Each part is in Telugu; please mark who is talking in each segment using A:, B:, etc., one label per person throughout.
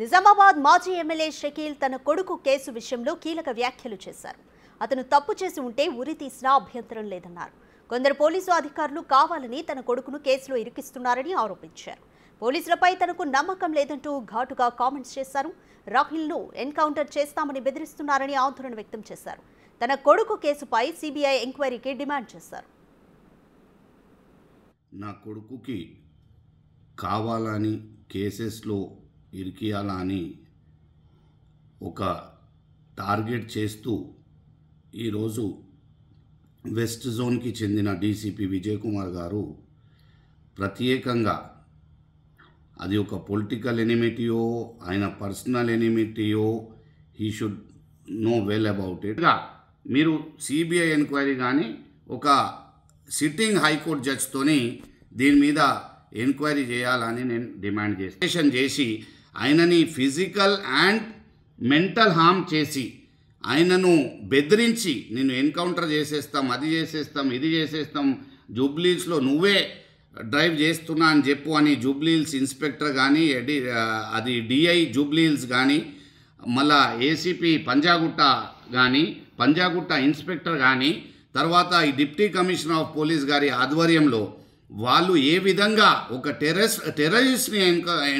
A: నిజామాబాద్ మాజీ ఎమ్మెల్యే షకీల్ తన కొడుకు కేసు విషయంలో కీలక వ్యాఖ్యలు చేశారు అతను తప్పు చేసి ఉంటే ఉరి తీసినా అభ్యంతరం లేదన్నారు కొందరు పోలీసు అధికారులు కావాలని తన కొడుకును కేసులో ఇరికిస్తున్నారని ఆరోపించారు పోలీసులపై తనకు నమ్మకం లేదంటూ ఘాటుగా కామెంట్స్ చేశారు రాహుల్ను ఎన్కౌంటర్ చేస్తామని బెదిరిస్తున్నారని ఆందోళన వ్యక్తం చేశారు తన కొడుకు కేసుపై సిబిఐ ఎంక్వైరీకి డిమాండ్ చేశారు
B: నా కొడుకుకి కావాలని కేసెస్లో ఇరికియాలా అని ఒక టార్గెట్ చేస్తూ ఈరోజు వెస్ట్ జోన్కి చెందిన డీసీపీ విజయ్ కుమార్ గారు ప్రత్యేకంగా అది ఒక పొలిటికల్ ఎనిమిటీయో ఆయన పర్సనల్ ఎనిమిటీయో he should know well about it మీరు సిబిఐ ఎంక్వైరీ కానీ ఒక సిట్టింగ్ హైకోర్టు జడ్జ్తోని దీని మీద ఎంక్వైరీ చేయాలని నేను డిమాండ్ చేసి చేసి ఆయనని ఫిజికల్ అండ్ మెంటల్ హామ్ చేసి ఆయనను బెదిరించి నేను ఎన్కౌంటర్ చేసేస్తాం అది చేసేస్తాం ఇది చేసేస్తాం జూబ్లీస్లో నువ్వే డ్రైవ్ చేస్తున్నా అని చెప్పు అని జూబ్లీల్స్ ఇన్స్పెక్టర్ కానీ అది డిఐ జూబ్లీల్స్ కానీ మళ్ళా ఏసీపీ పంజాగుట్ట కానీ పంజాగుట్ట ఇన్స్పెక్టర్ కానీ తర్వాత ఈ డిప్టీ కమిషనర్ ఆఫ్ పోలీస్ గారి ఆధ్వర్యంలో వాళ్ళు ఏ విధంగా ఒక టెర్రస్ టెర్రరిస్ట్ని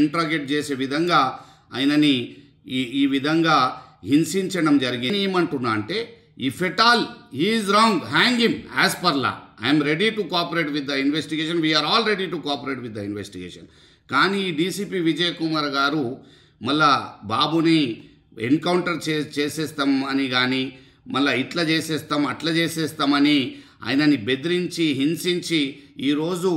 B: ఎంట్రాగేట్ చేసే విధంగా ఆయనని ఈ ఈ విధంగా హింసించడం జరిగింది ఏమంటున్నా అంటే if at all he's wrong hang him as per law I'm ready to cooperate with the investigation we're all ready to cooperate with the investigation కానీ ఈ డీసీపీ విజయ్ కుమార్ గారు మళ్ళా బాబుని ఎన్కౌంటర్ చే చేసేస్తాం అని కానీ మళ్ళీ ఇట్లా చేసేస్తాం అట్లా చేసేస్తామని ఆయనని బెదిరించి హింసించి ఈరోజు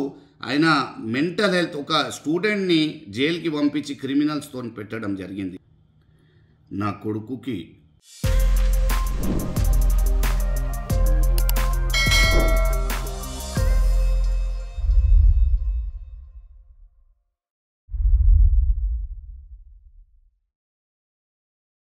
B: ఆయన మెంటల్ హెల్త్ ఒక స్టూడెంట్ని జైలుకి పంపించి క్రిమినల్స్తో పెట్టడం జరిగింది నా కొడుకుకి